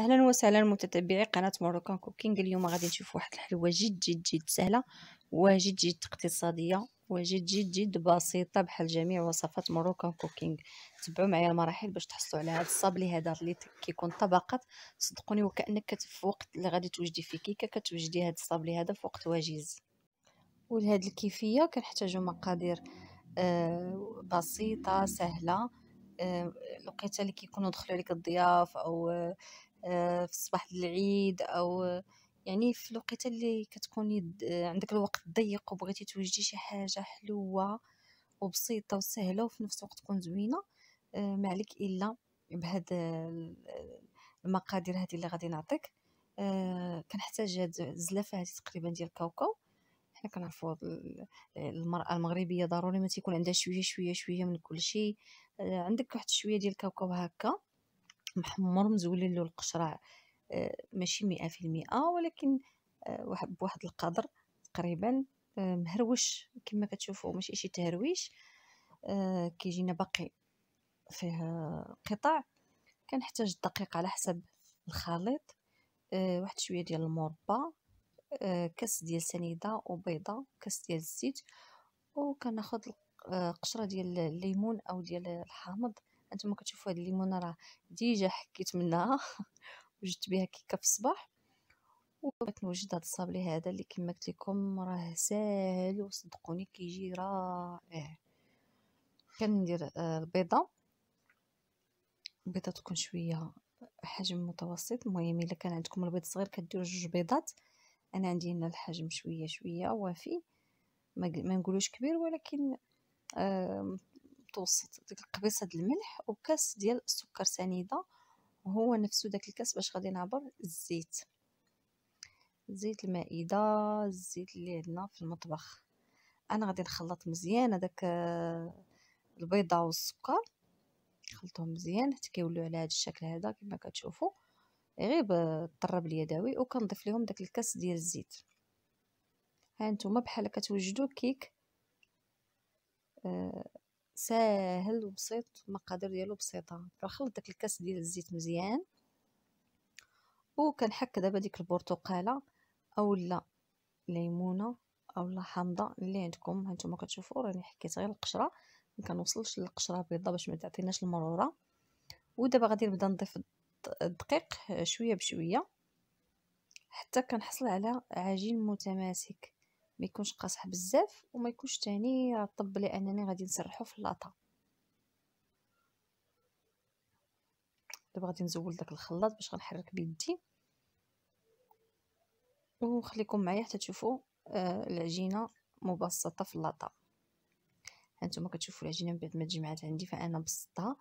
اهلا وسهلا متتبعي قناه موروكان كوكينغ اليوم غادي نشوف واحد الحلوه جد جد جد سهله وجد جد اقتصاديه وجد جد جد بسيطه بحال جميع وصفات موروكان كوكينغ تبعوا معايا المراحل باش تحصلوا على هذا الصابلي هذا اللي كيكون طبقات صدقوني وكانك في وقت اللي غادي توجدي فيه كيكه كتوجدي هذا الصابلي هذا في وقت وجيز ولهاد الكيفيه كنحتاجوا مقادير آه بسيطه سهله آه، لقيتها اللي كيكونوا دخلوا لك الضياف او آه، آه، في صباح العيد او يعني في الوقيته اللي كتكوني عندك الوقت ضيق وبغيتي توجدي شي حاجه حلوه وبسيطه وسهله وفي نفس الوقت تكون زوينه آه، ما عليك الا بهاد المقادير هذه اللي غادي نعطيك آه، كنحتاج هاد الزلافه هذه تقريبا ديال الكاوكاو حنا كنعرفوا المراه المغربيه ضروري ما تيكون عندها شويه شويه شويه من كل شيء عندك واحد شويه ديال الكاوكاو هكا محمر مزولين له القشرة آه، ماشي مئة في المئة آه، ولكن آه، واحد بواحد القدر تقريبا مهروش كما كتشوفوا ماشي شي تهرويش كيجينا باقي فيه قطع كنحتاج الدقيق على حسب الخليط واحد شويه ديال المربى كاس ديال سنيده وبيضه كاس ديال الزيت وكناخذ قشره ديال الليمون او ديال الحامض انتما كتشوفوا هاد الليمونه راه ديجا حكيت منها وجدت بها كيكه في الصباح وبغيت نوجد هاد الصابلي هذا اللي كما قلت لكم راه ساهل وصدقوني كيجي رائع كندير آه، البيضه البيضه تكون شويه حجم متوسط المهم الا كان عندكم البيض صغير كديروا جوج بيضات انا عندي هنا الحجم شويه شويه وافي ما, نقولوش كبير ولكن آه متوسط ديك القبيصه ديال الملح وكاس ديال السكر سنيده هو نفسه داك الكاس باش غادي نعبر الزيت زيت المائده الزيت اللي عندنا في المطبخ انا غادي نخلط مزيان هذاك آه، البيضه والسكر خلطهم مزيان حتى كيولوا على هذا الشكل هذا كما كتشوفوا غير بالطرب اليدوي وكنضيف لهم داك الكاس ديال الزيت ها نتوما بحال كتوجدوا كيك آه، ساهل وبسيط المقادير ديالو بسيطه كنخلط داك الكاس ديال الزيت مزيان وكنحك دابا ديك البرتقاله اولا ليمونه اولا حامضه اللي عندكم هانتوما كتشوفوا راني حكيت غير القشره ما كنوصلش للقشره بيضه باش ما تعطيناش المروره ودابا غادي نبدا نضيف الدقيق آه، شويه بشويه حتى كنحصل على عجين متماسك ما يكونش قاصح بزاف وما يكونش تاني رطب لانني غادي نسرحو في اللاطه دابا غادي نزول داك الخلاط باش غنحرك بيدي وخليكم معايا حتى تشوفوا آه العجينه مبسطه في اللاطه هانتوما كتشوفوا العجينه من بعد ما تجمعات عندي فانا بسطتها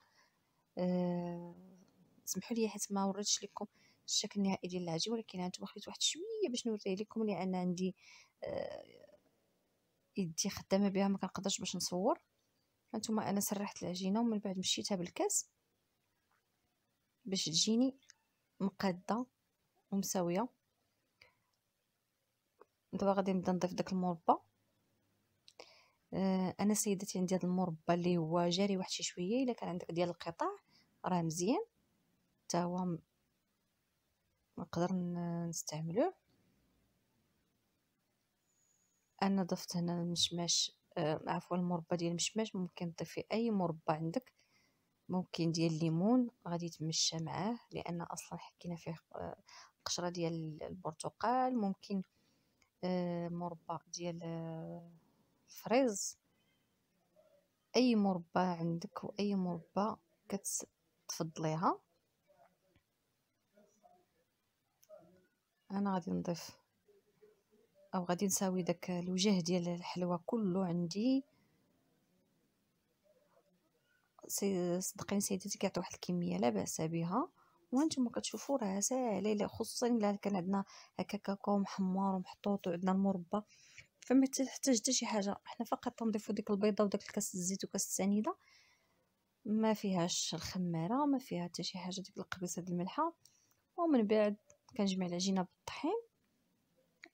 آه لي حيت ما وريتش لكم الشكل النهائي ديال العجين ولكن هانتوما خليت واحد شويه باش نوريه لكم لان عندي يدي خدامه بها ما كنقدرش باش نصور هانتوما انا سرحت العجينه ومن بعد مشيتها بالكاس باش تجيني مقاده ومساويه دابا غادي نبدا نضيف داك المربى آه، انا سيدتي عندي هذا المربى اللي هو جاري واحد شي شويه الا كان عندك ديال القطاع راه مزيان حتى هو نقدر نستعملوه انا ضفت هنا المشماش آه عفوا المربى ديال المشماش ممكن تضيفي اي مربى عندك ممكن ديال الليمون غادي تمشى معاه لان اصلا حكينا فيه آه، قشره ديال البرتقال ممكن آه مربى ديال آه، الفريز اي مربى عندك واي مربى كتفضليها انا غادي نضيف او غادي نساوي داك الوجه ديال الحلوى كله عندي سي صدقيني سيداتي كيعطي واحد الكميه لا باس بها وانتم كتشوفوا راه ساهله الا خصوصا الا كان عندنا هكا كاكاو محمر ومحطوط وعندنا المربى فما تحتاج حتى شي حاجه حنا فقط تنضيفوا ديك البيضه وداك الكاس الزيت وكاس السنيده ما فيهاش الخماره ما فيها حتى شي حاجه ديك القبيصه د الملحه ومن بعد كنجمع العجينه بالطحين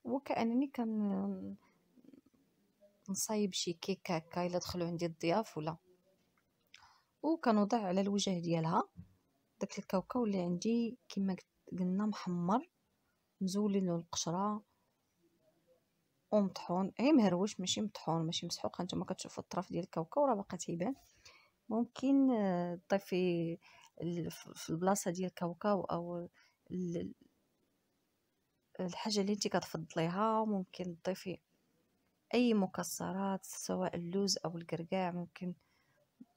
وكأنني كان نصايب شي كيك هكا الا دخلوا عندي الضياف ولا وكنوضع على الوجه ديالها داك الكاوكاو اللي عندي كما قلنا محمر مزولين له القشره ومطحون اي مهروش ماشي مطحون ماشي مسحوق هانتوما كتشوفوا الطرف ديال الكاوكاو راه باقا تيبان ممكن تضيفي في البلاصه ديال الكاوكاو او الحاجه اللي انت كتفضليها ممكن تضيفي اي مكسرات سواء اللوز او القرقاع ممكن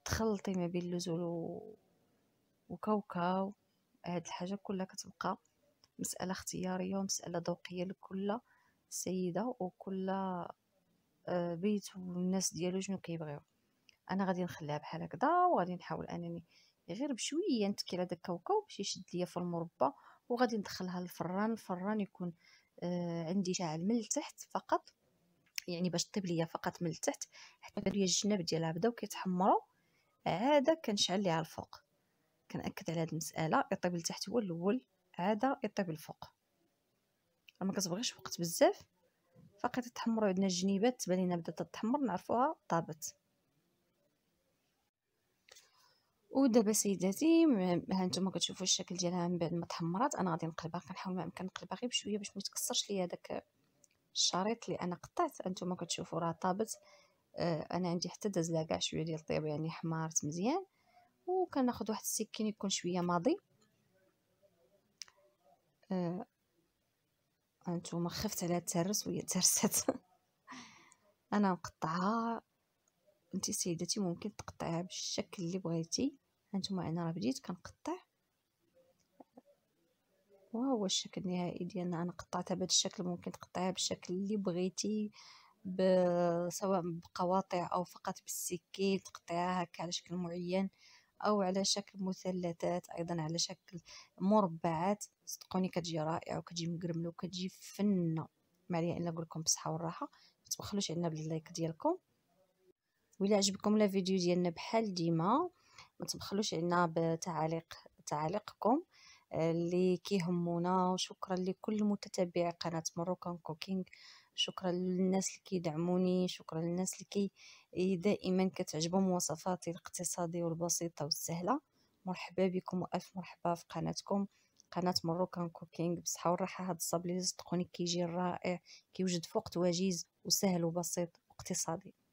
تخلطي ما بين اللوز وكاوكاو هاد الحاجه كلها كتبقى مساله اختياريه ومساله ذوقيه لكل سيده وكل آه، بيت والناس ديالو شنو كيبغيو انا غادي نخليها بحال هكذا وغادي نحاول انني غير بشويه نتكي على داك الكاوكاو باش يشد ليا في المربى وغادي ندخلها للفران الفران يكون آه عندي شاعل من التحت فقط يعني باش طيب ليا فقط من التحت حتى ليا الجناب ديالها بداو كيتحمروا عاده كنشعل ليها الفوق كنأكد على هذه المساله يطيب لتحت هو الاول عاده يطيب الفوق ما كتبغيش وقت بزاف فقط تحمروا عندنا الجنيبات تبان لينا بدات تحمر نعرفوها طابت ودابا سيداتي ها نتوما كتشوفوا الشكل ديالها من بعد ما تحمرات انا غادي نقلبها كنحاول ما امكن نقلبها غير بشويه باش ما تكسرش ليا داك الشريط اللي انا قطعت انتما كتشوفوا راه طابت آه انا عندي حتى داز لها كاع شويه ديال الطيب يعني حمارت مزيان وكناخذ واحد السكين يكون شويه ماضي آه انتما خفت على التهرس وهي تهرست انا مقطعها انت سيدتي ممكن تقطعيها بالشكل اللي بغيتي هانتوما انا راه بديت كنقطع وهو الشكل النهائي ديالنا انا قطعتها بهذا الشكل ممكن تقطعيها بالشكل اللي بغيتي سواء بقواطع او فقط بالسكين تقطعيها هكا على شكل معين او على شكل مثلثات ايضا على شكل مربعات صدقوني كتجي رائعه وكتجي مقرمله وكتجي فنه ما عليا الا نقول لكم بالصحه والراحه ما تبخلوش علينا باللايك ديالكم ولا عجبكم لا فيديو ديالنا بحال ديما ما تبخلوش عنا بتعاليق تعاليقكم آه، اللي كيهمونا وشكرا لكل متتبع قناه مروكان كوكينج شكرا للناس اللي كيدعموني شكرا للناس اللي كي دائما كتعجبهم وصفاتي الاقتصاديه والبسيطه والسهله مرحبا بكم والف مرحبا في قناتكم قناه مروكان كوكينج بصحه والراحه هاد الصابلي صدقوني كيجي رائع كيوجد في وقت وجيز وسهل وبسيط واقتصادي